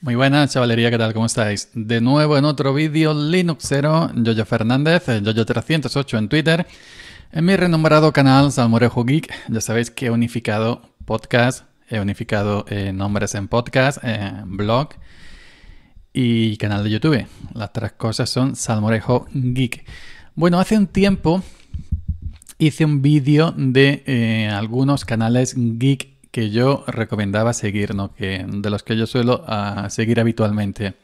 Muy buenas, chavalería, ¿qué tal? ¿Cómo estáis? De nuevo en otro vídeo Linuxero, Jojo Fernández, Yoyo308 en Twitter, en mi renombrado canal Salmorejo Geek. Ya sabéis que he unificado podcast, he unificado eh, nombres en podcast, eh, blog y canal de YouTube. Las tres cosas son Salmorejo Geek. Bueno, hace un tiempo hice un vídeo de eh, algunos canales geek que yo recomendaba seguir, ¿no? que, de los que yo suelo ah, seguir habitualmente.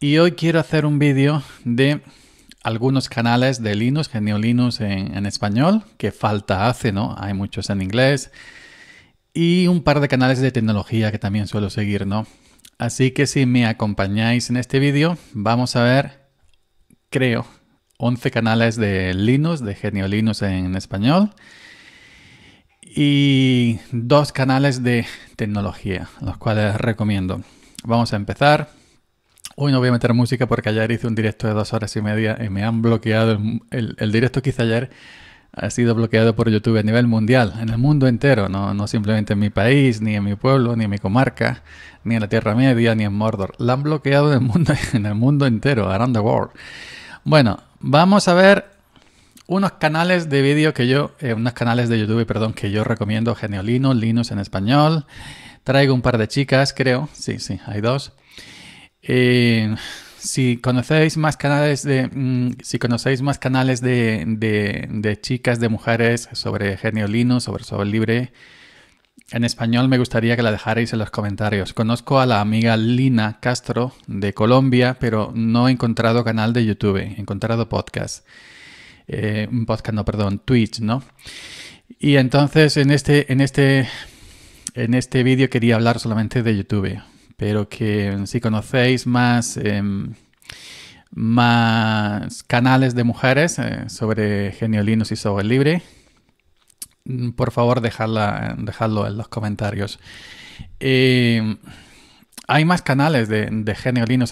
Y hoy quiero hacer un vídeo de algunos canales de Linux, Genio Linux en, español, que falta hace, ¿no? Hay muchos en inglés. Y un par de canales de tecnología que también suelo seguir, ¿no? Así que si me acompañáis en este vídeo, vamos a ver, creo, 11 canales de Linux, de Genio Linux en español y dos canales de tecnología, los cuales recomiendo. Vamos a empezar. Hoy no voy a meter música porque ayer hice un directo de dos horas y media y me han bloqueado. El, directo que hice ayer ha sido bloqueado por YouTube a nivel mundial, en el mundo entero, no, no simplemente en mi país, ni en mi pueblo, ni en mi comarca, ni en la Tierra Media, ni en Mordor. La han bloqueado en el mundo, en el mundo entero, around the world. Bueno, vamos a ver unos canales de vídeo que yo, eh, unos canales de YouTube, perdón, que yo recomiendo, Geniolino, Linus en español. Traigo un par de chicas, creo. Sí, sí, hay dos. Eh, si conocéis más canales de, mm, si conocéis más canales de, de, chicas, de mujeres sobre Geniolino, sobre sobre Libre, en español me gustaría que la dejarais en los comentarios. Conozco a la amiga Lina Castro de Colombia, pero no he encontrado canal de YouTube, he encontrado podcast. Eh, un podcast, no, perdón, Twitch, ¿no? Y entonces en este, en este, en este vídeo quería hablar solamente de YouTube, pero que si conocéis más, em, más canales de mujeres eh, sobre Genio Linux y software libre, por favor dejadla, dejadlo en los comentarios. Em, hay más canales de, de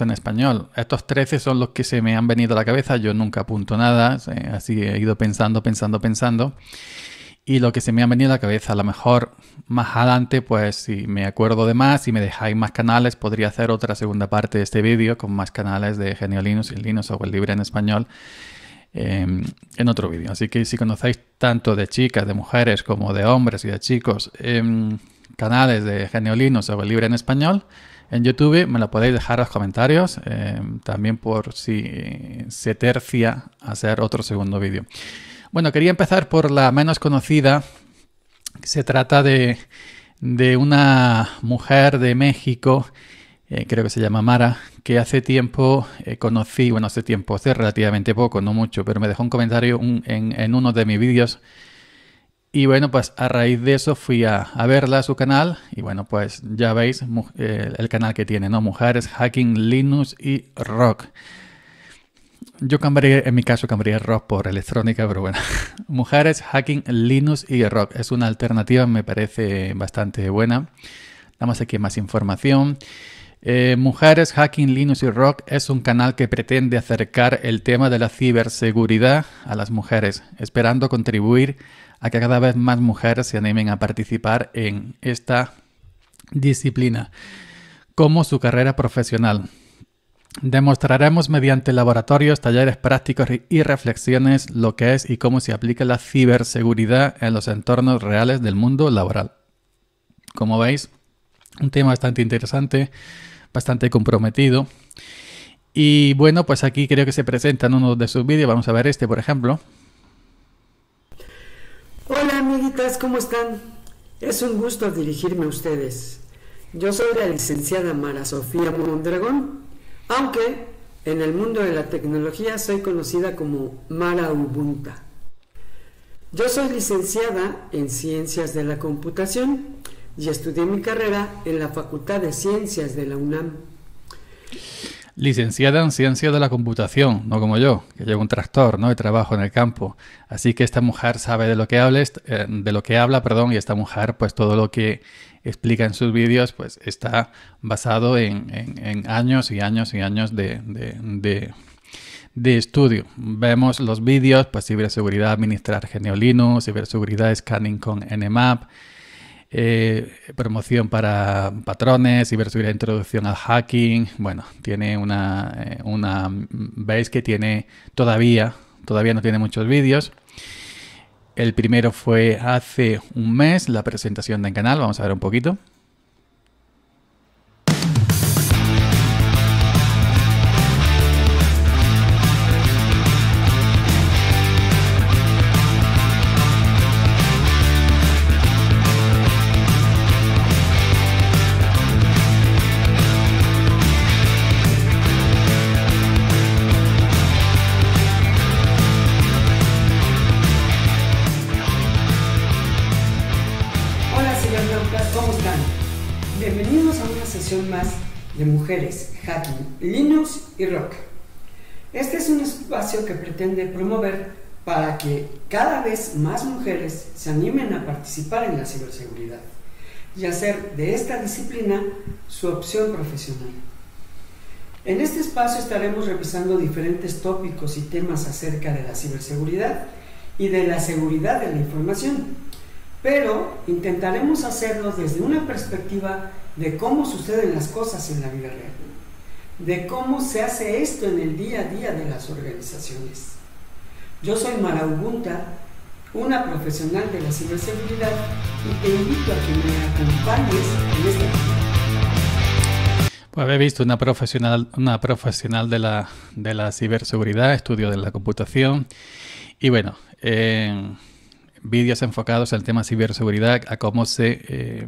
en español. Estos 13 son los que se me han venido a la cabeza. Yo nunca apunto nada, eh, así he ido pensando, pensando, pensando. Y lo que se me han venido a la cabeza, a lo mejor más adelante, pues si me acuerdo de más y si me dejáis más canales, podría hacer otra segunda parte de este vídeo con más canales de Genio y Linux o el libre en español em, en otro vídeo. Así que si conocéis tanto de chicas, de mujeres, como de hombres y de chicos, em, canales de Genio Linux o el Libre en Español, en YouTube. Me lo podéis dejar en los comentarios, eh, también por si se tercia hacer otro segundo vídeo. Bueno, quería empezar por la menos conocida. Se trata de, de una mujer de México, eh, creo que se llama Mara, que hace tiempo eh, conocí, bueno, hace tiempo, hace relativamente poco, no mucho, pero me dejó un comentario en, en uno de mis vídeos y bueno, pues a raíz de eso fui a, a verla a su canal y bueno, pues ya veis eh, el canal que tiene, ¿no? Mujeres, Hacking, Linux y Rock. Yo cambiaría, en mi caso cambiaría rock por electrónica, pero bueno. Mujeres, hacking, Linux y rock. Es una alternativa, me parece bastante buena. Damos aquí más información. Eh, mujeres, hacking, Linux y rock es un canal que pretende acercar el tema de la ciberseguridad a las mujeres, esperando contribuir a que cada vez más mujeres se animen a participar en esta disciplina como su carrera profesional. Demostraremos mediante laboratorios, talleres prácticos y reflexiones lo que es y cómo se aplica la ciberseguridad en los entornos reales del mundo laboral. Como veis, un tema bastante interesante, bastante comprometido. Y bueno, pues aquí creo que se presentan uno de sus vídeos. Vamos a ver este, por ejemplo. Hola amiguitas, ¿cómo están? Es un gusto dirigirme a ustedes. Yo soy la licenciada Mara Sofía Mondragón, aunque en el mundo de la tecnología soy conocida como Mara Ubunta. Yo soy licenciada en Ciencias de la Computación y estudié mi carrera en la Facultad de Ciencias de la UNAM. Licenciada en ciencia de la computación, no como yo, que llevo un tractor, ¿no? Y trabajo en el campo. Así que esta mujer sabe de lo que habla, eh, de lo que habla, perdón, y esta mujer, pues todo lo que explica en sus vídeos, pues está basado en, años y años y años de, estudio. Vemos los vídeos, pues ciberseguridad, administrar genio ciberseguridad, scanning con Nmap, eh, promoción para patrones, y ciberseguridad, introducción al hacking. Bueno, tiene una, eh, una... Mm, veis que tiene todavía, todavía no tiene muchos vídeos. El primero fue hace un mes, la presentación del canal, vamos a ver un poquito. Este es un espacio que pretende promover para que cada vez más mujeres se animen a participar en la ciberseguridad y hacer de esta disciplina su opción profesional. En este espacio estaremos revisando diferentes tópicos y temas acerca de la ciberseguridad y de la seguridad de la información, pero intentaremos hacerlo desde una perspectiva de cómo suceden las cosas en la vida real de cómo se hace esto en el día a día de las organizaciones. Yo soy Mara Ugunta, una profesional de la ciberseguridad y te invito a que me acompañes en este. pues he visto una profesional, una profesional de la, de la ciberseguridad, estudio de la computación y bueno, vídeos enfocados al tema ciberseguridad, a cómo se eh,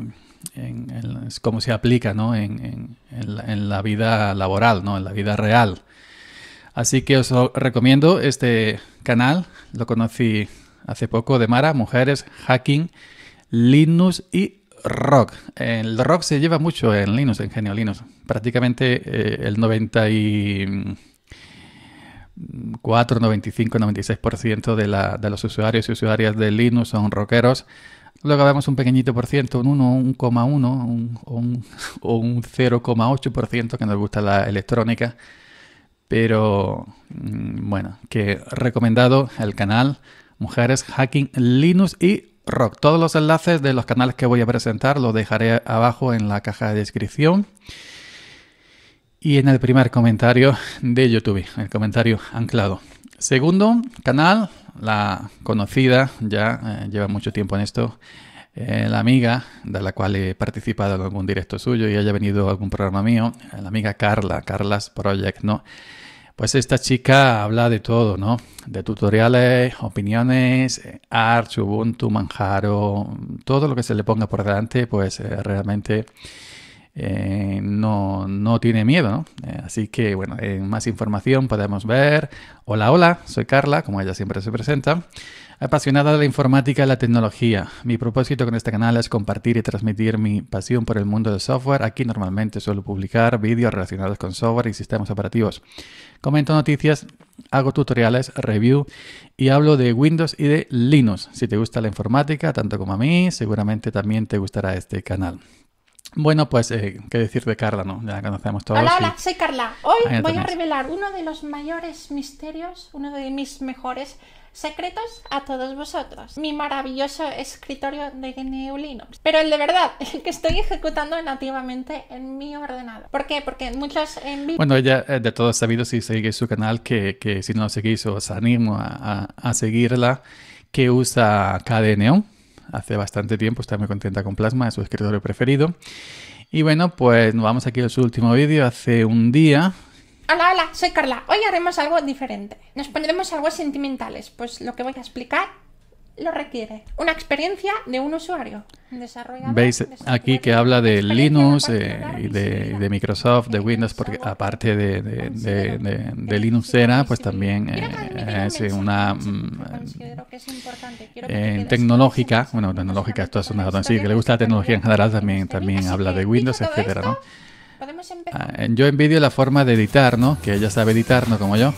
en, como cómo se aplica en, la, vida laboral, ¿no? en la vida real. Así que os recomiendo este canal, lo conocí hace poco, de Mara, Mujeres, Hacking, Linux y Rock. El rock se lleva mucho en Linux, en Genio Linux. Prácticamente eh, el 94, 95, 96% de, de los usuarios y usuarias de Linux son rockeros. Luego vemos un pequeñito por ciento, un 1,1 un, un, o un 0,8% que nos gusta la electrónica. Pero mm, bueno, que recomendado el canal Mujeres Hacking Linux y Rock. Todos los enlaces de los canales que voy a presentar los dejaré abajo en la caja de descripción. Y en el primer comentario de YouTube, el comentario anclado. Segundo, canal la conocida, ya eh, lleva mucho tiempo en esto, eh, la amiga de la cual he participado en algún directo suyo y haya venido a algún programa mío, eh, la amiga Carla, Carlas Project, ¿no? Pues esta chica habla de todo, ¿no? De tutoriales, opiniones, Arch, Ubuntu, Manjaro, todo lo que se le ponga por delante, pues realmente eh, no, no, tiene miedo, eh, así que, bueno, en más información podemos ver. Hola, hola, soy Carla, como ella siempre se presenta, apasionada de la informática y la tecnología. Mi propósito con este canal es compartir y transmitir mi pasión por el mundo del software. Aquí normalmente suelo publicar vídeos relacionados con software y sistemas operativos. Comento noticias, hago tutoriales, review y hablo de Windows y de Linux. Si te gusta la informática, tanto como a mí, seguramente también te gustará este canal. Bueno, pues, eh, ¿qué decir de Carla, no? Ya la conocemos todos. Hola, hola, soy Carla. Hoy voy a revelar uno de los mayores misterios, uno de mis mejores secretos a todos vosotros. Mi maravilloso escritorio de GNU e Pero el de verdad, el que estoy ejecutando nativamente en mi ordenador. ¿Por qué? Porque muchos en Bueno, ella, eh, de todos sabidos, si seguís su canal, que, si no lo seguís, os animo a, seguirla, que usa KDNeon hace bastante tiempo, está muy contenta con Plasma, es su escritorio preferido. Y bueno, pues nos vamos aquí a su último vídeo hace un día. Hola, hola, soy Carla. Hoy haremos algo diferente. Nos pondremos algo sentimentales, pues lo que voy a explicar lo requiere. Una experiencia de un usuario. Veis aquí que habla de Linux, y de, Microsoft, de Windows, porque aparte de, de, Linux era, pues también eh, eh, es una en mm, eh, tecnológica, bueno, tecnológica, esto es una sí, que le gusta la tecnología en general, también, también habla de Windows, etcétera, ah, Yo envidio la forma de editar, ¿no? Que ella sabe editar, no como yo,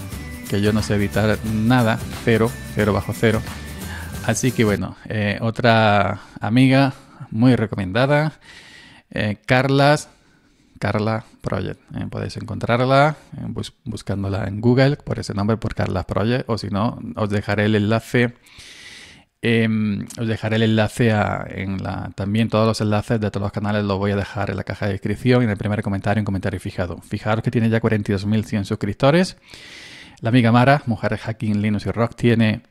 que yo no sé editar nada, cero, cero bajo cero. Así que bueno, eh, otra amiga muy recomendada, eh, Carlas, Carla Project. Eh, podéis encontrarla buscándola en Google por ese nombre, por Carla Project, o si no, os dejaré el enlace. Em, os dejaré el enlace en la, también todos los enlaces de todos los canales los voy a dejar en la caja de descripción y en el primer comentario en comentario fijado. Fijaros que tiene ya 42.100 suscriptores. La amiga Mara, Mujeres Hacking Linux y Rock, tiene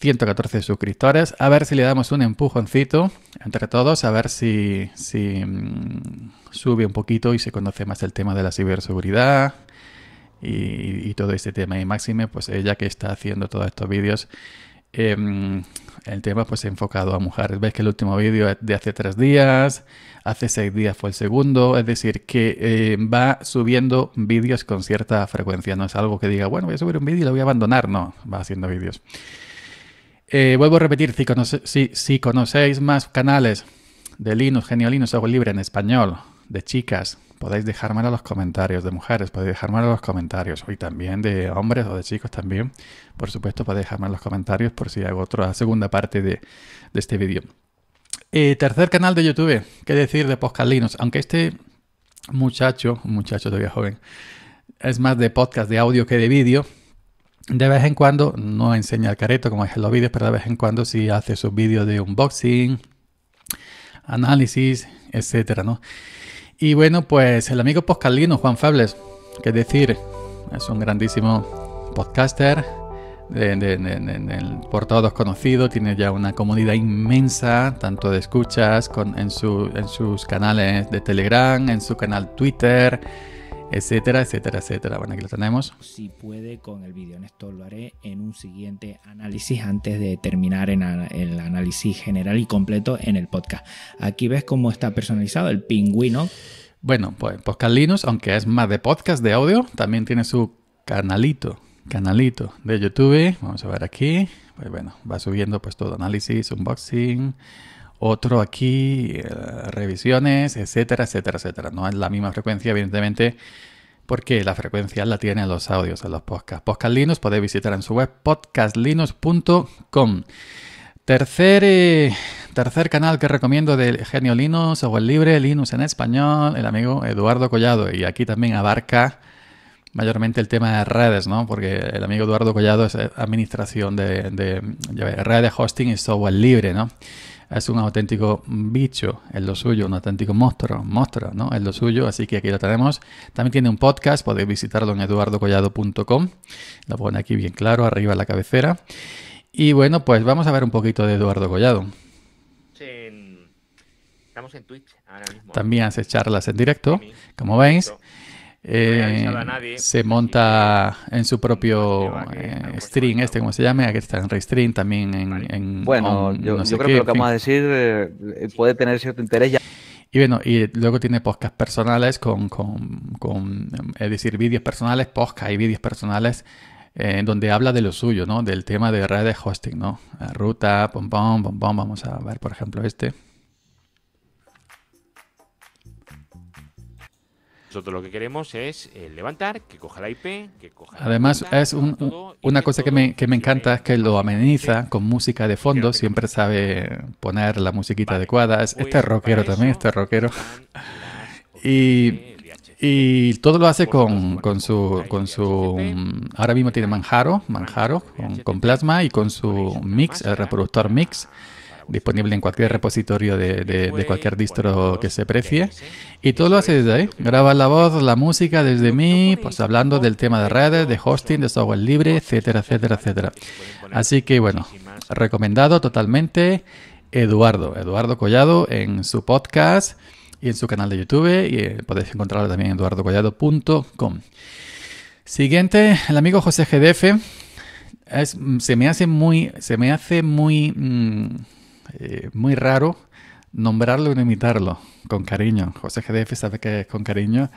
114 suscriptores. A ver si le damos un empujoncito entre todos, a ver si, mm, sube un poquito y se conoce más el tema de la ciberseguridad y, todo este tema. Y máxime, pues ella eh, que está haciendo todos estos vídeos, em, el tema pues enfocado a mujeres. Ves que el último vídeo es de hace tres días, hace seis días fue el segundo, es decir, que eh, va subiendo vídeos con cierta frecuencia. No es algo que diga, bueno, voy a subir un vídeo y lo voy a abandonar, no, va haciendo vídeos. Eh, vuelvo a repetir, si, conocéis más canales de Linux, Genio Linux, algo Libre en español, de chicas, podéis dejármelo en los comentarios, de mujeres, podéis dejármelo en los comentarios, y también de hombres o de chicos también, por supuesto, podéis dejarme en los comentarios por si hago otra segunda parte de, este vídeo. Eh, tercer canal de YouTube, qué decir de Podcast Linux, aunque este muchacho, un muchacho todavía joven, es más de podcast de audio que de vídeo, de vez en cuando, no enseña el careto como es en los vídeos, pero de vez en cuando sí hace sus vídeos de unboxing, análisis, etcétera, ¿no? Y bueno, pues el amigo poscalino Juan Fables, que es decir, es un grandísimo podcaster, de, de, por todos conocido, tiene ya una comunidad inmensa, tanto de escuchas con, en, su, en sus canales de Telegram, en su canal Twitter, etcétera, etcétera, etcétera. Bueno, aquí lo tenemos. Si puede con el video, esto lo haré en un siguiente análisis antes de terminar en el análisis general y completo en el podcast. Aquí ves cómo está personalizado el pingüino. Bueno, pues Podcast Linux, aunque es más de podcast de audio, también tiene su canalito, canalito de YouTube. Vamos a ver aquí. Pues bueno, va subiendo pues todo análisis, unboxing, otro aquí, eh, revisiones, etcétera, etcétera, etcétera. No es la misma frecuencia, evidentemente, porque la frecuencia la tienen los audios en los podcasts. Podcast Linux podéis visitar en su web podcastlinux.com. Tercer, eh, tercer canal que recomiendo del Genio Linux, o el libre, Linux en español, el amigo Eduardo Collado. Y aquí también abarca mayormente el tema de redes, ¿no? Porque el amigo Eduardo Collado es eh, administración de, de, de redes, hosting y software libre, ¿no? es un auténtico bicho, es lo suyo, un auténtico monstruo, monstruo, ¿no? Es lo suyo, así que aquí lo tenemos. También tiene un podcast, podéis visitarlo en eduardocollado.com, lo pone aquí bien claro, arriba en la cabecera. Y bueno, pues vamos a ver un poquito de Eduardo Collado. Estamos en Twitch ahora mismo. También hace charlas en directo, como veis eh, se monta en su propio eh, stream, este como se llame, aquí está en Restream también en... bueno, yo, creo que lo que vamos a decir eh, eh, puede tener cierto interés Y bueno, y luego tiene podcast personales con, es decir, vídeos personales, podcast y vídeos personales donde habla de lo suyo, ¿no? Del tema de redes hosting, ¿no? Ruta, pom pom, pom pom, vamos a ver, por ejemplo, este. Nosotros lo que queremos es eh, levantar, que coja la IP, que coja Además, es un, una cosa que me, encanta es que lo ameniza con música de fondo, siempre sabe poner la musiquita adecuada. adecuada. Es, este pues rockero también, este rockero. y, y todo lo hace con, con su. Con su ahora mismo tiene Manjaro, Manjaro con Plasma y con su mix, el reproductor mix disponible en cualquier repositorio de, cualquier distro que se precie. Y todo lo hace desde ahí. Graba la voz, la música desde mí, pues hablando del tema de redes, de hosting, de software libre, etcétera, etcétera, etcétera. Así que bueno, recomendado totalmente Eduardo, Eduardo Collado en su podcast y en su canal de YouTube y eh, podéis encontrarlo también en eduardocollado.com. Siguiente, el amigo José GDF. se me hace muy, se me hace muy mm, eh, muy raro nombrarlo y imitarlo con cariño. José GDF sabe que es con cariño,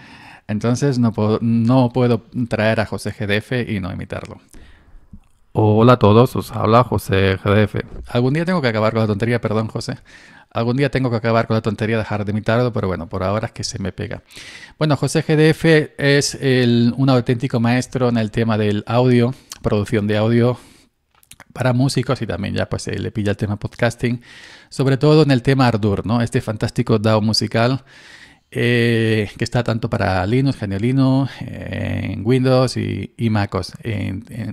entonces no puedo, no puedo traer a José GDF y no imitarlo. Hola a todos, os habla José GDF. Algún día tengo que acabar con la tontería, perdón José. Algún día tengo que acabar con la tontería dejar de imitarlo, pero bueno, por ahora es que se me pega. Bueno, José GDF es un auténtico maestro en el tema del audio, producción de audio, para músicos y también ya pues eh, le pilla el tema podcasting, sobre todo en el tema Ardour, ¿no? Este fantástico DAO musical eh, que está tanto para Linux, Geniolino, eh, en Windows y, MacOS.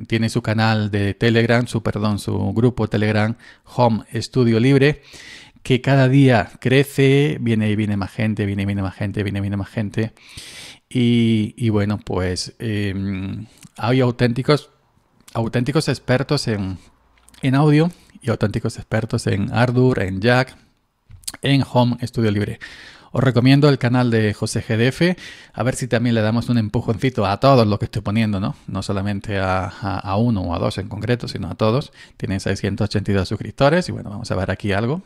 tiene su canal de Telegram, su perdón, su grupo Telegram Home Studio Libre que cada día crece, viene y viene más gente, viene y viene más gente, viene y viene más gente. Y, y bueno, pues em, hay auténticos auténticos expertos en, audio y auténticos expertos en Ardour, en Jack, en Home Estudio Libre. Os recomiendo el canal de José GDF, a ver si también le damos un empujoncito a todos los que estoy poniendo, ¿no? No solamente a, uno o a dos en concreto, sino a todos. Tienen 682 suscriptores y bueno, vamos a ver aquí algo.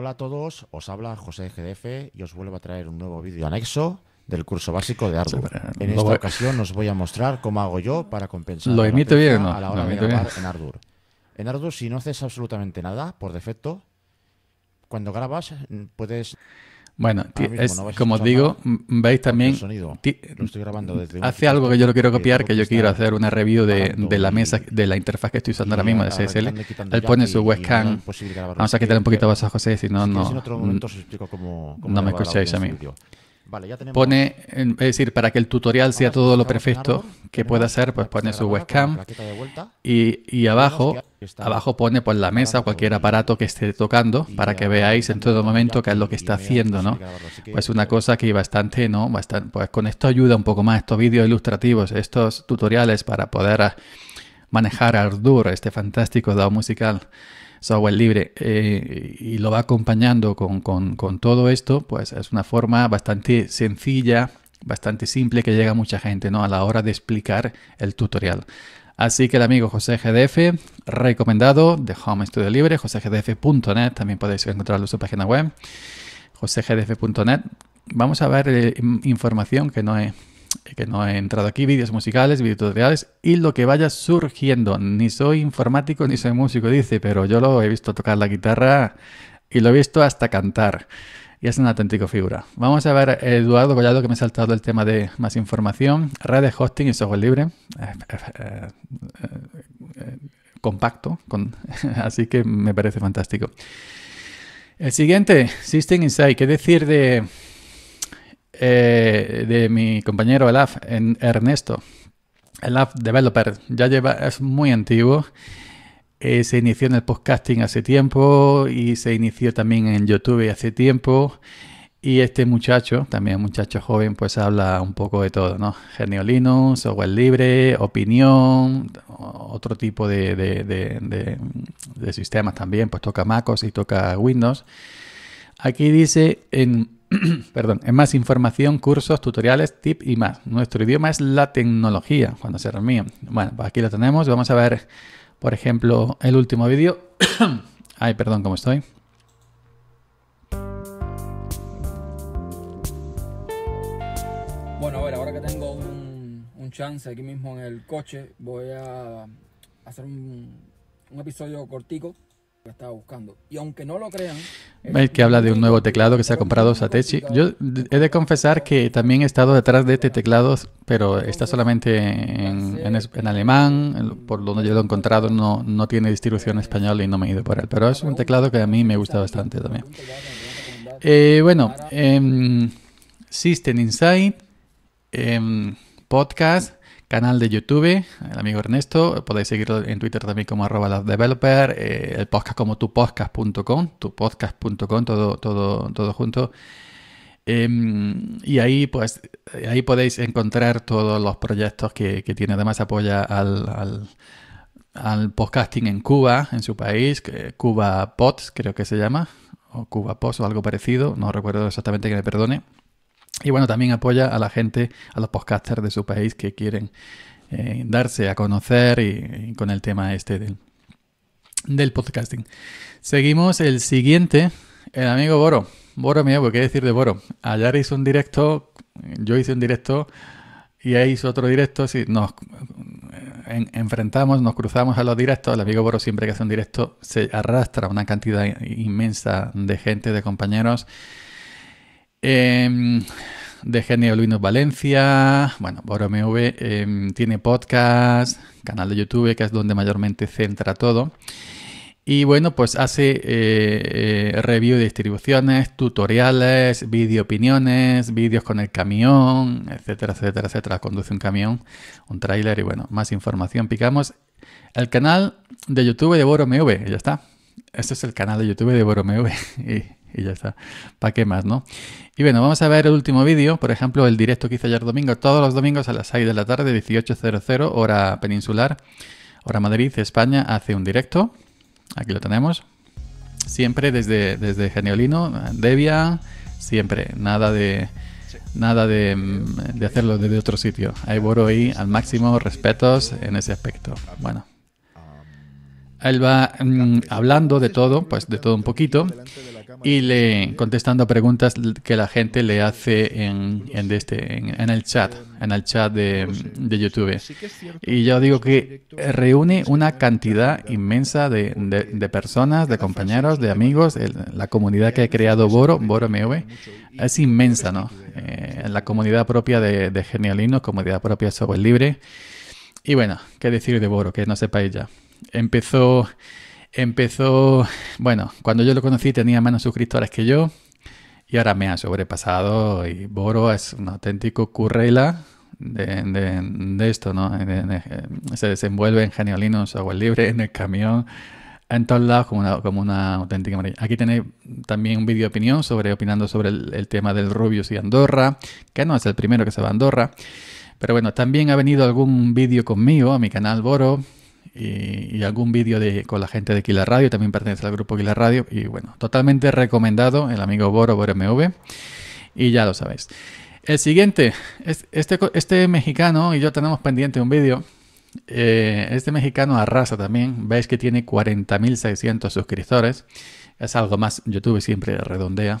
Hola a todos, os habla José GDF y os vuelvo a traer un nuevo vídeo anexo del curso básico de Arduino. En esta ocasión os voy a mostrar cómo hago yo para compensar lo emite bien, a la hora de grabar en Ardur. En si no haces absolutamente nada, por defecto, cuando grabas mm, puedes bueno, como os digo, veis también. hace algo que yo lo quiero copiar, que yo quiero hacer una review de, la mesa, de la interfaz que estoy usando ahora mismo de CSL. Él pone su webcam. Vamos a quitarle un poquito más a José, si no, no. No me escucháis a mí. Pone, es decir, para que el tutorial sea todo lo perfecto que pueda ser, pues pone su webcam y, abajo, abajo pone pues la mesa, cualquier aparato que esté tocando para que veáis en todo momento qué es lo que está haciendo, ¿no? Pues una cosa que bastante, ¿no? Bastante, pues con esto ayuda un poco más estos vídeos ilustrativos, estos tutoriales para poder manejar Ardour, este fantástico dado musical software libre eh, y lo va acompañando con, con, todo esto, pues es una forma bastante sencilla, bastante simple que llega mucha gente ¿no? a la hora de explicar el tutorial. Así que el amigo José GDF, recomendado de Home Studio Libre, josegdf.net, también podéis encontrarlo en su página web, josegdf.net. Vamos a ver eh, información que no es que no he entrado aquí, vídeos musicales, vídeos tutoriales y lo que vaya surgiendo. Ni soy informático ni soy músico, dice, pero yo lo he visto tocar la guitarra y lo he visto hasta cantar. Y es una auténtica figura. Vamos a ver Eduardo Collado, que me ha saltado el tema de más información. Redes, hosting y software libre. Eh, eh, eh, compacto. Así que me parece fantástico. El siguiente, System Insight. ¿Qué decir de eh, de mi compañero Elaf, en Ernesto. Elaf Developer, ya lleva, es muy antiguo. Eh, se inició en el podcasting hace tiempo y se inició también en YouTube hace tiempo. Y este muchacho, también muchacho joven, pues habla un poco de todo, ¿no? Genio Linux, software libre, opinión, otro tipo de, de, de sistemas también, pues toca MacOS y toca Windows. Aquí dice en perdón, es más información, cursos, tutoriales, tips y más. Nuestro idioma es la tecnología, cuando se mío. Bueno, pues aquí lo tenemos. Vamos a ver, por ejemplo, el último vídeo. Ay, perdón, ¿cómo estoy? Bueno, a ver, ahora que tengo un, chance aquí mismo en el coche, voy a hacer un episodio cortico que Y aunque no lo crean... que habla de un nuevo teclado que se ha comprado Satechi. Yo he de confesar que también he estado detrás de este teclado, pero está solamente en, alemán, por donde yo lo he encontrado no, no tiene distribución española y no me he ido por él. Pero es un teclado que a mí me gusta bastante también. Eh, bueno, em, System Insight, em, podcast canal de YouTube, el amigo Ernesto, podéis seguirlo en Twitter también como arroba developer, eh, el podcast como tupodcast.com, tupodcast.com, todo, todo, todo junto. Em, y ahí, pues, ahí podéis encontrar todos los proyectos que, tiene. Además, apoya al, podcasting en Cuba, en su país, Cuba creo que se llama, o Cubapods o algo parecido. No recuerdo exactamente que me perdone. Y bueno, también apoya a la gente, a los podcasters de su país que quieren eh, darse a conocer y, con el tema este del, podcasting. Seguimos el siguiente, el amigo Boro. Boro mío, ¿qué decir de Boro? Ayer hizo un directo, yo hice un directo y ahí hizo otro directo. nos enfrentamos, nos cruzamos a los directos. El amigo Boro siempre que hace un directo se arrastra una cantidad inmensa de gente, de compañeros. Em, de Genio Luis Valencia. Bueno, BoroMV em, tiene podcast, canal de YouTube, que es donde mayormente centra todo. Y bueno, pues hace eh, eh, review de distribuciones, tutoriales, vídeo, opiniones, vídeos con el camión, etcétera, etcétera, etcétera. Conduce un camión, un tráiler y bueno, más información. Picamos el canal de YouTube de BoroMV, ya está. Este es el canal de YouTube de BoroMV. y y ya está. ¿Para qué más, no? Y bueno, vamos a ver el último vídeo, por ejemplo, el directo que hizo ayer domingo, todos los domingos a las 6 de la tarde, 18.00, hora peninsular, hora Madrid, España, hace un directo. Aquí lo tenemos. Siempre desde, desde Geniolino, Devia, siempre, nada de nada mm, de, hacerlo desde otro sitio. Ahí Boro ahí al máximo respetos en ese aspecto. Bueno. Um, Él va mm, hablando de todo, pues de todo un poquito y le contestando preguntas que la gente le hace en, en este, en, el chat, en el chat de, pues YouTube. Y yo digo que reúne una cantidad inmensa de, personas, de compañeros, de amigos. la comunidad que ha creado Boro, Boro es inmensa, ¿no? Eh, la comunidad propia de, de Genialino, comunidad propia software libre. Y bueno, qué decir de Boro, que no sepáis ya. Empezó Empezó, bueno, cuando yo lo conocí tenía menos suscriptores que yo y ahora me ha sobrepasado y Boro es un auténtico currela de, esto, ¿no? se desenvuelve en geniolinos, agua libre, en el camión, en todos lados como una, como una auténtica Aquí tenéis también un vídeo de opinión sobre opinando sobre el, el, tema del Rubius y Andorra, que no es el primero que se va a Andorra. Pero bueno, también ha venido algún vídeo conmigo a mi canal Boro, y, algún vídeo con la gente de Killer Radio, también pertenece al grupo Killer Radio. Y bueno, totalmente recomendado el amigo Boro, Boro MV. Y ya lo sabéis. El siguiente, este, este mexicano y yo tenemos pendiente un vídeo. Eh, este mexicano arrasa también. Veis que tiene 40.600 suscriptores. Es algo más. YouTube siempre redondea.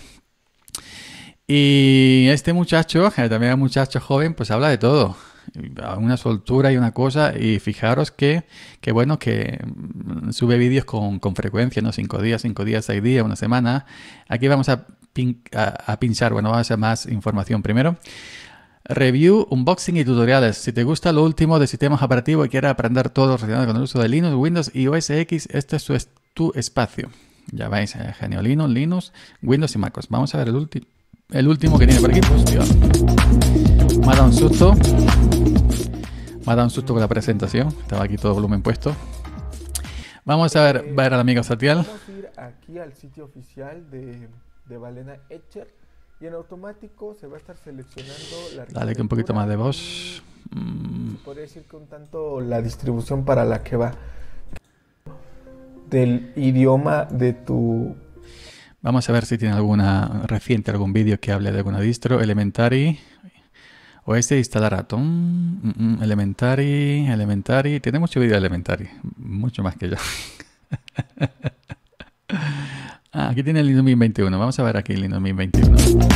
Y este muchacho, eh, también un muchacho joven, pues habla de todo una soltura y una cosa. Y fijaros que, que bueno, que mm, sube vídeos con, con, frecuencia, ¿no? Cinco días, cinco días, seis días, una semana. Aquí vamos a, a, pinchar, bueno, vamos a más información primero. Review, unboxing y tutoriales. Si te gusta lo último de sistemas operativos y quieres aprender todo relacionado con el uso de Linux, Windows y OS X, este es tu, espacio. Ya vais, a eh, genio Linux, Linux, Windows y MacOS. Vamos a ver el, último el último que tiene por aquí un Susto. un Susto con la presentación. Estaba aquí todo volumen puesto. Vamos a ver, ver al amigo Satial. Vamos a ir aquí al sitio oficial de, de Valena Etcher y en automático se va a estar seleccionando la Dale que un poquito más de voz. podría decir que un tanto la distribución para la que va del idioma de tu Vamos a ver si tiene alguna reciente algún vídeo que hable de alguna distro. Elementary este instalar Atom, mm, Elementari. Mm, elementary, Elementary. Tiene mucho vídeo Elementary, mucho más que yo. Ah, aquí tiene el Linux 2021. Vamos a ver aquí el Linux 2021.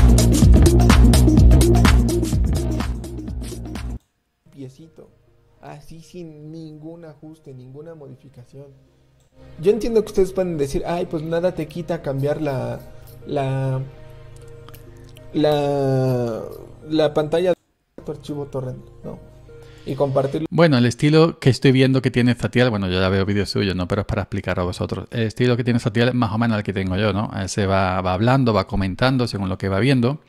así sin ningún ajuste, ninguna modificación. Yo entiendo que ustedes pueden decir, ay, pues nada te quita cambiar la. la. la. la pantalla archivo torrent, ¿no? Y compartirlo. Bueno, el estilo que estoy viendo que tiene Zatiel, bueno, yo ya veo vídeos suyos, ¿no? Pero es para explicar a vosotros. El estilo que tiene Zatiel es más o menos el que tengo yo, ¿no? Se va, hablando, va comentando según lo que va viendo.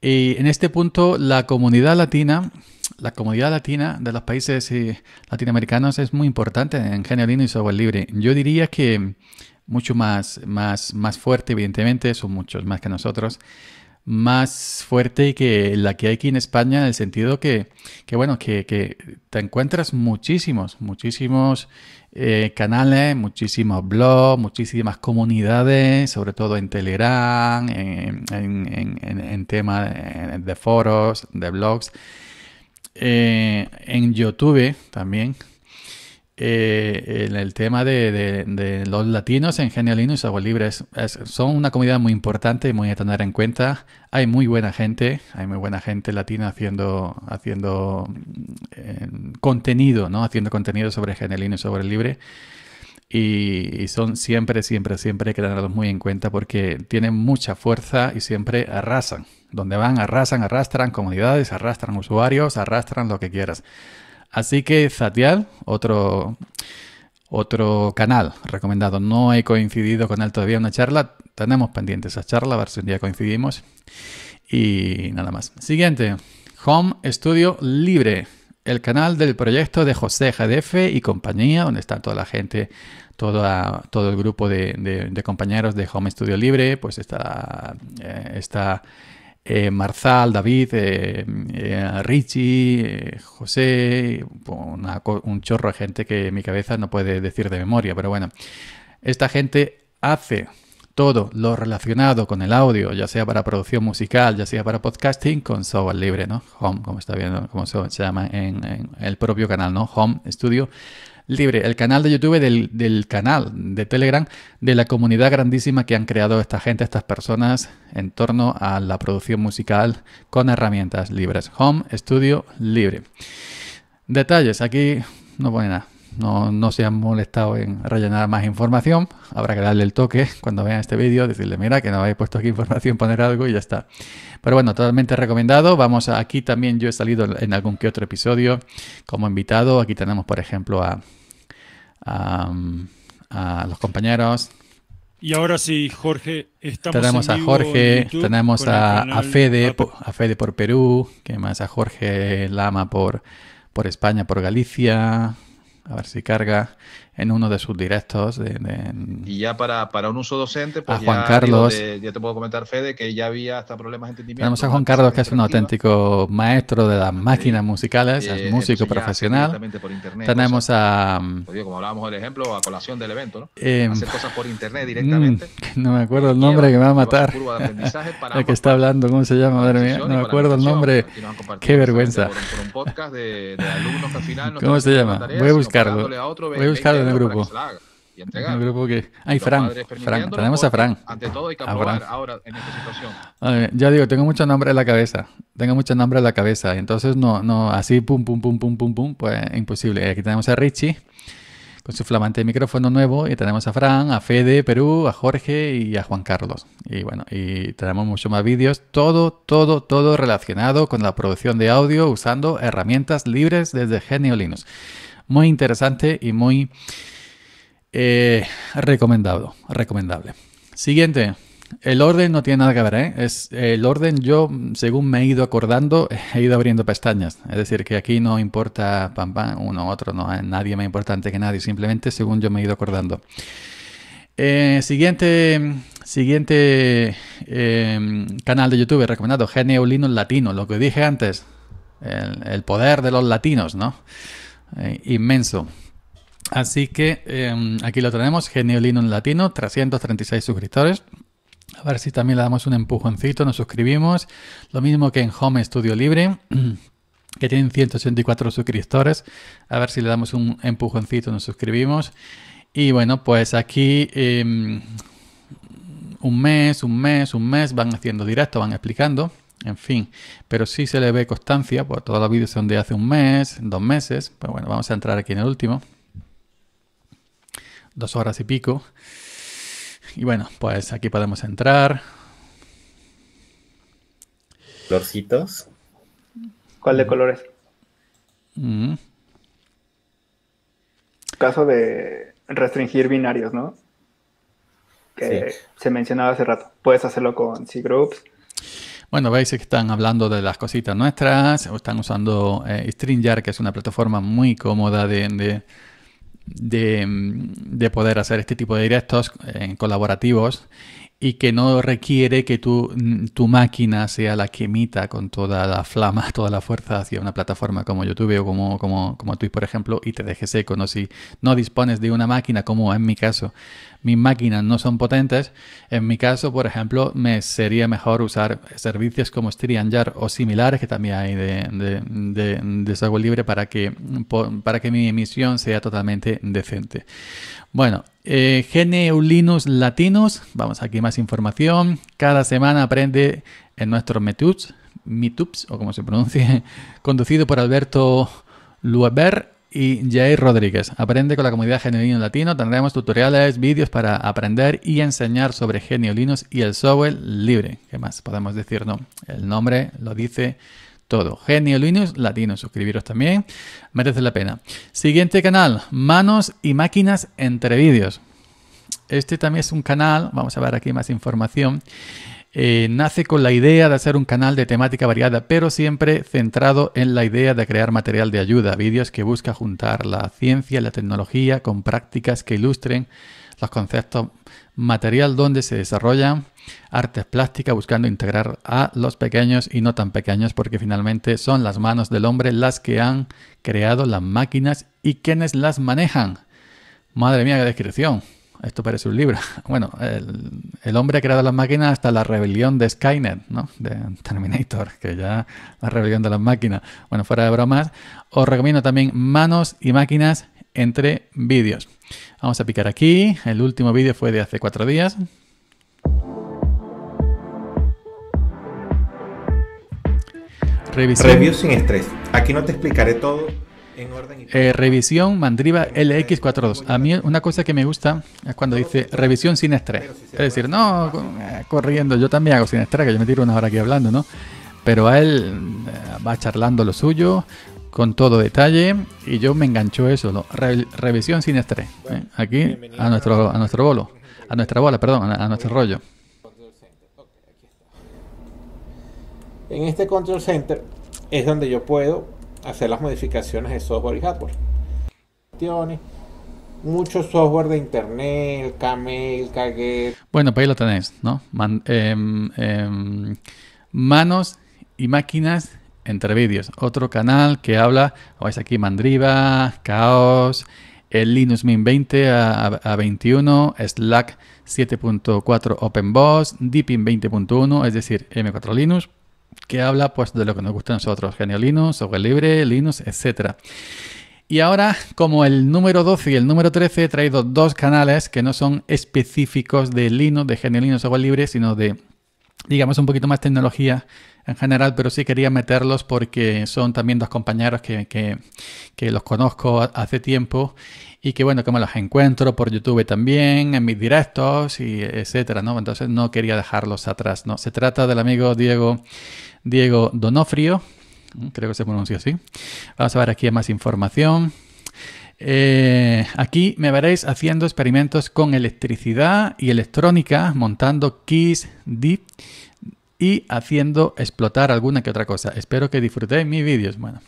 Y en este punto, la comunidad latina, la comunidad latina de los países eh, latinoamericanos es muy importante en general y software libre. Yo diría que mucho más, más, más fuerte, evidentemente, son muchos más que nosotros más fuerte que la que hay aquí en España, en el sentido que, bueno, que, te encuentras muchísimos, muchísimos eh, canales, muchísimos blogs, muchísimas comunidades, sobre todo en Telegram, en, en, temas de foros, de blogs. Eh, en YouTube también eh, en el tema de, los latinos en Genialino y Agua Libre. son una comunidad muy importante y muy a tener en cuenta. Hay muy buena gente, hay muy buena gente latina haciendo, eh, contenido, ¿no? Haciendo contenido sobre Genialino Linux Libre. Y, son siempre, siempre, siempre hay que tenerlos muy en cuenta porque tienen mucha fuerza y siempre arrasan. Donde van, arrasan, arrastran comunidades, arrastran usuarios, arrastran lo que quieras. Así que Zatial, otro, otro canal recomendado. No he coincidido con él todavía en una charla. Tenemos pendiente esa charla, a ver si un día coincidimos. Y nada más. Siguiente, Home Studio Libre, el canal del proyecto de José GDF y compañía, donde está toda la gente, toda, todo el grupo de, compañeros de Home Studio Libre, pues está... Eh, está eh, Marzal, David, eh, eh, Richie, José, un chorro de gente que mi cabeza no puede decir de memoria, pero bueno, esta gente hace todo lo relacionado con el audio, ya sea para producción musical, ya sea para podcasting, con software libre, ¿no? Home, como está viendo, como se llama en, en el propio canal, ¿no? Home Studio libre, el canal de YouTube del, del, canal de Telegram, de la comunidad grandísima que han creado esta gente, estas personas, en torno a la producción musical con herramientas libres. Home, estudio, libre. Detalles, aquí no pone nada no, no se han molestado en rellenar más información. Habrá que darle el toque cuando vean este vídeo, decirle, mira, que no habéis puesto aquí información, poner algo y ya está. Pero bueno, totalmente recomendado. Vamos aquí también yo he salido en algún que otro episodio como invitado. Aquí tenemos, por ejemplo, a, a, los compañeros y ahora sí, Jorge, estamos Tenemos a Jorge, tenemos a, a, Fede, a Fede por Perú, que más a Jorge Lama por, por España, por Galicia, a ver si carga en uno de sus directos. Y ya para, para, un uso docente, pues a Juan Carlos. ya te puedo comentar, Fede, que ya había hasta problemas de entendimiento. Tenemos a Juan Carlos, que es un auténtico maestro de las máquinas musicales, es eh, músico profesional. Tenemos a. Mm, pues como hablábamos del ejemplo, a colación del evento, ¿no? Eh, Hacer cosas por internet directamente. No me acuerdo el nombre que me va a matar. el que está hablando, ¿cómo se llama? Madre mía, no me acuerdo el nombre. Qué vergüenza. ¿Cómo se llama? Voy a buscarlo. Voy a buscarlo en el grupo. Y Fran, tenemos a Fran. Ante todo hay que ahora en esta situación. ya digo, tengo mucho nombre en la cabeza. Tengo mucho nombre en la cabeza. Entonces, no, no, así pum, pum, pum, pum, pum, pum, pues imposible. Aquí tenemos a Richie con su flamante micrófono nuevo y tenemos a Fran, a Fede, Perú, a Jorge y a Juan Carlos. Y bueno, y tenemos muchos más vídeos, todo, todo, todo relacionado con la producción de audio usando herramientas libres desde Genio Linux muy interesante y muy eh, recomendado, recomendable. Siguiente, el orden no tiene nada que ver, ¿eh? Es, el orden yo, según me he ido acordando, he ido abriendo pestañas. Es decir, que aquí no importa pam, pam, uno, otro, no, eh, nadie más importante que nadie, simplemente según yo me he ido acordando. siguiente siguiente em, canal de YouTube recomendado, Genio Latino, lo que dije antes, el poder de los latinos, ¿no? Eh, inmenso. Así que em, aquí lo tenemos, Geniolino en Latino, 336 suscriptores. A ver si también le damos un empujoncito, nos suscribimos. Lo mismo que en Home Studio Libre, que tienen 184 suscriptores. A ver si le damos un empujoncito, nos suscribimos. Y bueno, pues aquí em, un mes, un mes, un mes van haciendo directo, van explicando. En fin, pero sí se le ve constancia, por todos los vídeos son de hace un mes, dos meses, Pues bueno, vamos a entrar aquí en el último. Dos horas y pico. Y bueno, pues aquí podemos entrar. Florcitos. ¿Cuál de mm. colores? Mm. Caso de restringir binarios, ¿no? Que se mencionaba hace rato. Puedes hacerlo con C-Groups, bueno, veis que están hablando de las cositas nuestras, están usando eh, StreamYard, que es una plataforma muy cómoda de, de, de, mm, poder hacer este tipo de directos eh, colaborativos y que no requiere que tu, mm, tu, máquina sea la que emita con toda la flama, toda la fuerza hacia una plataforma como YouTube o como, como, como Twitch, por ejemplo, y te deje seco. ¿no? Si no dispones de una máquina, como en mi caso, mis máquinas no son potentes, en mi caso, por ejemplo, me sería mejor usar servicios como jar o similares que también hay de, desagüe libre para que, para que mi emisión sea totalmente decente. Bueno, eh, GNU Linux Latinos, vamos aquí más información. Cada semana aprende en nuestro Meetups, Meetups o como se pronuncie, conducido por Alberto Lueber y Jay Rodríguez. Aprende con la comunidad Linux Latino. Tendremos tutoriales, vídeos para aprender y enseñar sobre Genio Linux y el software libre. ¿Qué más podemos decir? No, el nombre lo dice todo. Genio Linux Latino, suscribiros también, merece la pena. Siguiente canal, manos y máquinas entre vídeos. Este también es un canal, vamos a ver aquí más información, eh, nace con la idea de hacer un canal de temática variada, pero siempre centrado en la idea de crear material de ayuda, vídeos que busca juntar la ciencia y la tecnología con prácticas que ilustren los conceptos material donde se desarrollan artes plásticas buscando integrar a los pequeños y no tan pequeños porque finalmente son las manos del hombre las que han creado las máquinas y quienes las manejan. Madre mía, qué descripción esto parece un libro. Bueno, el, hombre ha creado las máquinas hasta la rebelión de Skynet, ¿no? De Terminator, que ya la rebelión de las máquinas. Bueno, fuera de bromas, os recomiendo también Manos y Máquinas entre vídeos. Vamos a picar aquí. El último vídeo fue de hace cuatro días. Revisión. Review sin estrés. Aquí no te explicaré todo eh, revisión mandriva LX42. A mí una cosa que me gusta es eh, cuando dice revisión sin estrés. Es decir, no, eh, corriendo, yo también hago sin estrés, que yo me tiro una hora aquí hablando, ¿no? Pero a él va charlando lo suyo, con todo detalle, y yo me engancho eso, revisión sin estrés. Aquí a nuestro, a nuestro bolo, a nuestra bola, perdón, a, a nuestro rollo. En este control center es donde yo puedo hacer las modificaciones de software y hardware. Mucho software de internet, Camel, Kaget. Bueno, pues ahí lo tenés, ¿no? Em, em, manos y máquinas entre vídeos. Otro canal que habla, vais aquí Mandriva, Caos, el Linux Mint 20 a, a 21, Slack 7.4 OpenBoss, Deepin 20.1, es decir, M4 Linux que habla pues, de lo que nos gusta a nosotros, genio Linux, software libre, Linux, etcétera. Y ahora, como el número 12 y el número 13, he traído dos canales que no son específicos de Linux, de genio Linux, software libre, sino de, digamos, un poquito más tecnología en general, pero sí quería meterlos porque son también dos compañeros que, que los conozco hace tiempo y que bueno, que me los encuentro por YouTube también, en mis directos y etcétera, ¿no? Entonces no quería dejarlos atrás, ¿no? Se trata del amigo Diego, Diego Donofrio, creo que se pronuncia así. Vamos a ver aquí más información. Eh, aquí me veréis haciendo experimentos con electricidad y electrónica, montando keys deep y haciendo explotar alguna que otra cosa. Espero que disfrutéis mis vídeos. Bueno.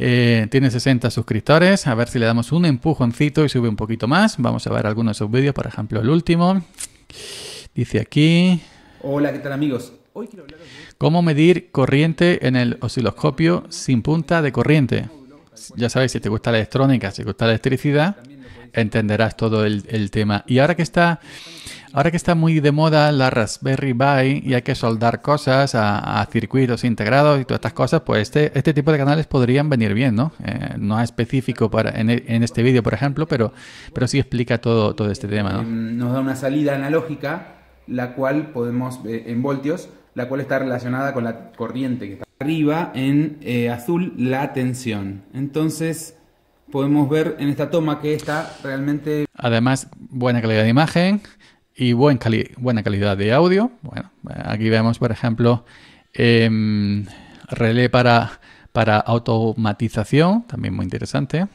Eh, tiene 60 suscriptores. A ver si le damos un empujoncito y sube un poquito más. Vamos a ver algunos de sus vídeos, por ejemplo, el último. Dice aquí. Hola, ¿qué tal amigos? Hoy quiero hablar de... ¿Cómo medir corriente en el osciloscopio sin punta de corriente? Ya sabéis, si te gusta la electrónica, si te gusta la electricidad, entenderás todo el, el tema. Y ahora que está Ahora que está muy de moda la Raspberry Pi y hay que soldar cosas a, circuitos integrados y todas estas cosas, pues este, este tipo de canales podrían venir bien, ¿no? Eh, no es específico para, en, este vídeo, por ejemplo, pero, pero sí explica todo, este tema, ¿no? Em, nos da una salida analógica, la cual podemos, eh, en voltios, la cual está relacionada con la corriente que está arriba, en eh, azul, la tensión. Entonces, podemos ver en esta toma que está realmente... Además, buena calidad de imagen, y buen buena calidad de audio. Bueno, aquí vemos, por ejemplo, em, relé para, para automatización, también muy interesante.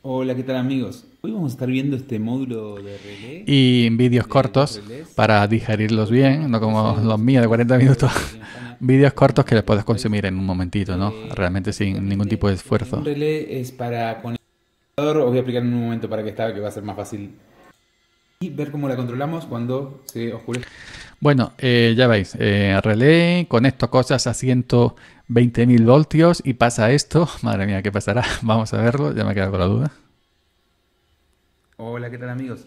Hola, ¿qué tal amigos? Hoy vamos a estar viendo este módulo de relé. Y vídeos eh, cortos para digerirlos bien, no como los míos de 40 minutos. vídeos cortos que les puedes consumir en un momentito, ¿no? Eh, realmente sin ningún tipo de esfuerzo. Un relé es para conectar, os voy a explicar en un momento para que está, que va a ser más fácil y ver cómo la controlamos cuando se oscurece. Bueno, eh, ya veis, eh, relé, conecto cosas a 120.000 voltios y pasa esto. Madre mía, ¿qué pasará? Vamos a verlo, ya me he con la duda. Hola, ¿qué tal amigos?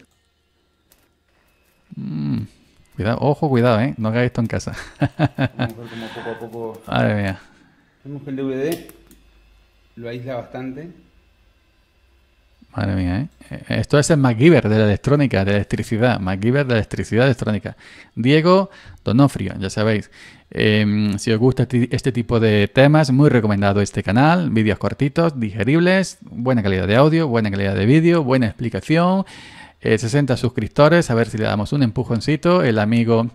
Mm, cuidado, ojo, cuidado, eh, No hagáis esto en casa. Vamos a poco a poco... Madre mía. el DVD lo aísla bastante. Madre mía, ¿eh? Eh, Esto es el MacGyver de la electrónica, de electricidad. MacGyver de la electricidad electrónica. Diego Donofrio, ya sabéis. Em, si os gusta este, este tipo de temas, muy recomendado este canal. Vídeos cortitos, digeribles, buena calidad de audio, buena calidad de vídeo, buena explicación. 60 eh, suscriptores, a ver si le damos un empujoncito. El amigo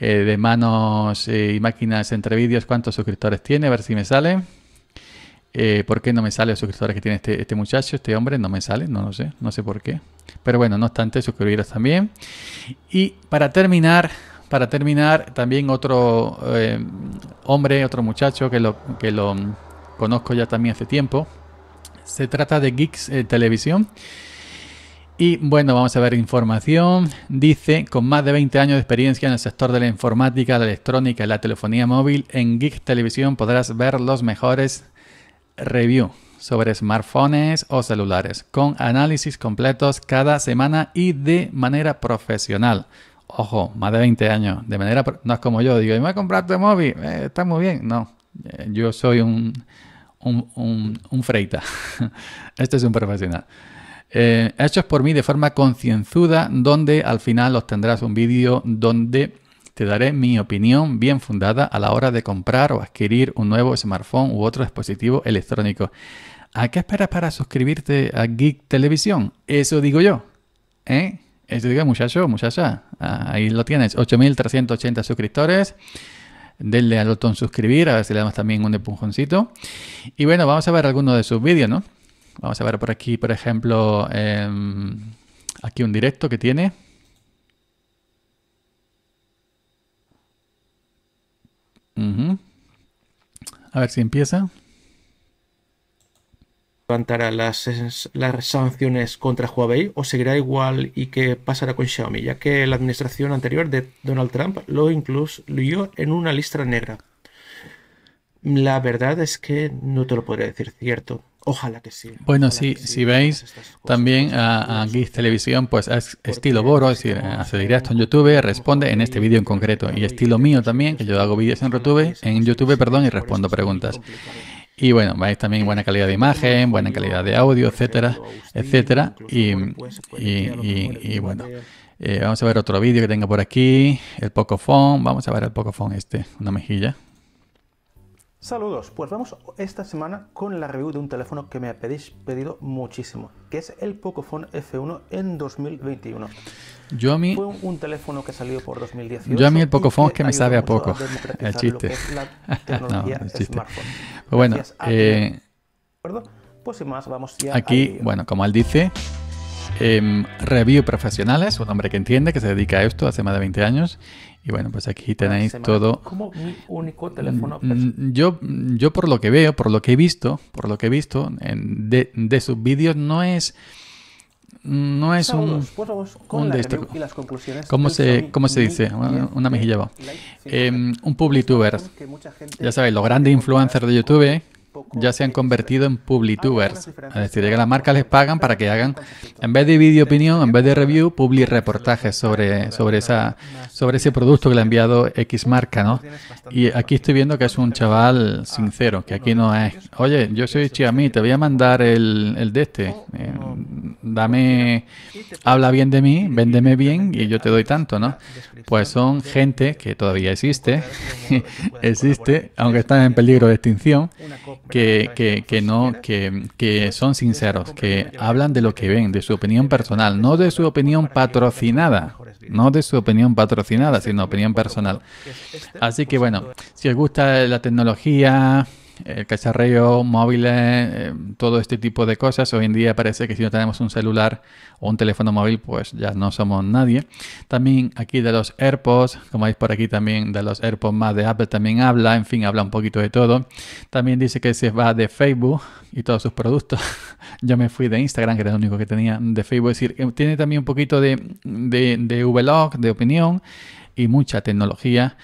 de manos y máquinas entre vídeos, ¿cuántos suscriptores tiene? A ver si me sale. Eh, ¿Por qué no me sale los suscriptores que tiene este, este, muchacho, este hombre? No me sale, no lo sé, no sé por qué. Pero bueno, no obstante, suscribiros también. Y para terminar, para terminar, también otro eh, hombre, otro muchacho que lo, que lo mm, conozco ya también hace tiempo. Se trata de Geeks eh, Televisión. Y bueno, vamos a ver información. Dice, con más de 20 años de experiencia en el sector de la informática, la electrónica y la telefonía móvil, en Geeks Televisión podrás ver los mejores review sobre smartphones o celulares, con análisis completos cada semana y de manera profesional. Ojo, más de 20 años, de manera... No es como yo, digo, ¿y me voy a comprar móvil? Eh, está muy bien. No, eh, yo soy un, un, freita. este es un profesional. Eh, hechos por mí de forma concienzuda, donde al final tendrás un vídeo donde te daré mi opinión bien fundada a la hora de comprar o adquirir un nuevo smartphone u otro dispositivo electrónico. ¿A qué esperas para suscribirte a Geek Televisión? Eso digo yo. ¿eh? Eso digo, muchacho, muchacha. Ah, ahí lo tienes. 8.380 suscriptores denle al botón suscribir, a ver si le damos también un empujoncito. Y bueno, vamos a ver algunos de sus vídeos, ¿no? Vamos a ver por aquí, por ejemplo, em, aquí un directo que tiene. A ver si empieza. ¿Levantará las, las sanciones contra Huawei o seguirá igual y qué pasará con Xiaomi? Ya que la administración anterior de Donald Trump lo incluyó en una lista negra. La verdad es que no te lo podría decir cierto. Ojalá que sí. Bueno, si, sí, si veis también a, a Televisión, pues es estilo Boro, es decir, eh, hace directo en YouTube, responde en este vídeo en concreto. Y estilo mío también, que yo hago vídeos en YouTube, en YouTube, perdón, y respondo preguntas. Y bueno, veis también buena calidad de imagen, buena calidad de audio, etcétera, etcétera. Y, y, y, bueno, eh, vamos a ver otro vídeo que tengo por aquí, el Pocophone. Vamos a ver el Pocophone este, una mejilla. Saludos, pues vamos esta semana con la review de un teléfono que me ha pedido muchísimo, que es el Pocophone F1 en 2021. Yo a mí... Fue un, teléfono que salió por 2018. Yo a mí el Pocophone es que me sabe a poco. el chiste. no, el chiste. smartphone. Pues bueno, eh... pues sin más, vamos ya Aquí, bueno, como él dice, em, review profesionales, un hombre que entiende, que se dedica a esto hace más de 20 años y bueno, pues aquí tenéis todo. Mm, pues. mm, yo, yo por lo que veo, por lo que he visto, por lo que he visto de, sus vídeos, no es. No es un. un ¿Cómo se, cómo se dice? Una, eh, mejilla va. Em, un public Ya sabéis, los grandes influencers de YouTube ya se han convertido en publitubers. Es decir, que las marcas les pagan para que hagan, en vez de vídeo opinión, en vez de review, publi reportajes sobre, sobre, esa, sobre ese producto que le ha enviado X marca, ¿no? Y aquí estoy viendo que es un chaval sincero, que ah, aquí no es, oye, yo soy Chiami, te voy a mandar el, el de este. Eh, dame, habla bien de mí, véndeme bien y yo te doy tanto, ¿no? Pues son gente que todavía existe, existe, aunque están en peligro de extinción que, que, no, que, que son sinceros, que hablan de lo que ven, de su opinión personal, no de su opinión patrocinada, no de su opinión patrocinada, sino opinión personal. Así que bueno, si os gusta la tecnología, el eh, cacharreo, móviles, eh, todo este tipo de cosas. Hoy en día parece que si no tenemos un celular o un teléfono móvil, pues ya no somos nadie. También aquí de los AirPods, como veis por aquí también de los AirPods más de Apple también habla, en fin, habla un poquito de todo. También dice que se va de Facebook y todos sus productos. Yo me fui de Instagram, que era lo único que tenía de Facebook. Es decir, eh, tiene también un poquito de, de, de Vlog, de opinión y mucha tecnología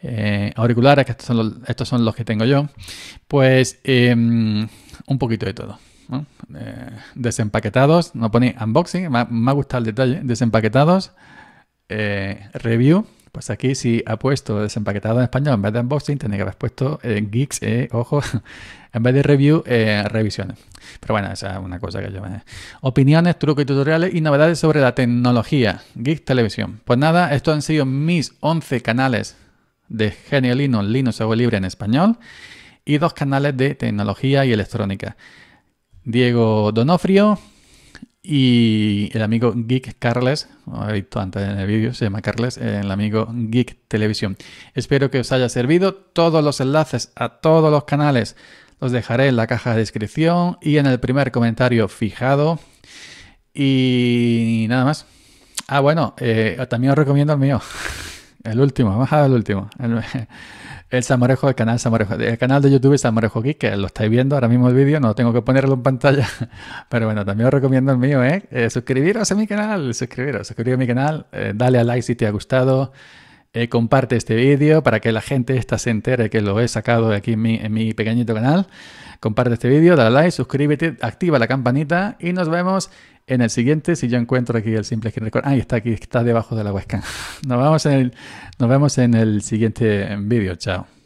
eh, auriculares, que estos son, los, estos son los que tengo yo, pues em, un poquito de todo. Eh, desempaquetados, no pone unboxing, me ha, gustado el detalle. Desempaquetados, eh, review. Pues aquí si ha puesto desempaquetado en español en vez de unboxing, tenía que haber puesto geeks, ojo, en vez de review, revisiones. Pero bueno, esa es una cosa que yo me... Opiniones, trucos y tutoriales y novedades sobre la tecnología. Geeks Televisión. Pues nada, estos han sido mis 11 canales de Genio Linux, Linux Libre en español, y dos canales de tecnología y electrónica. Diego Donofrio y el amigo Geek Carles, he visto antes en el vídeo, se llama Carles, el amigo Geek Televisión. Espero que os haya servido. Todos los enlaces a todos los canales los dejaré en la caja de descripción y en el primer comentario fijado. Y nada más. Ah, bueno, eh, también os recomiendo el mío. el último, vamos a ver el último. El, el canal Samorejo. El canal de YouTube Samarejo Geek, que lo estáis viendo ahora mismo el vídeo, no tengo que ponerlo en pantalla. Pero bueno, también os recomiendo el mío, ¿eh? ¿eh? suscribiros a mi canal, suscribiros, suscribiros a mi canal, eh, dale a like si te ha gustado. Eh, comparte este vídeo para que la gente esta se entere que lo he sacado de aquí en mi, pequeñito canal. Comparte este vídeo, dale like, suscríbete, activa la campanita y nos vemos en el siguiente. Si yo encuentro aquí el simple skin record. ahí está aquí, está debajo de la webcam. Nos, vemos en el, nos vemos en el siguiente vídeo. Chao.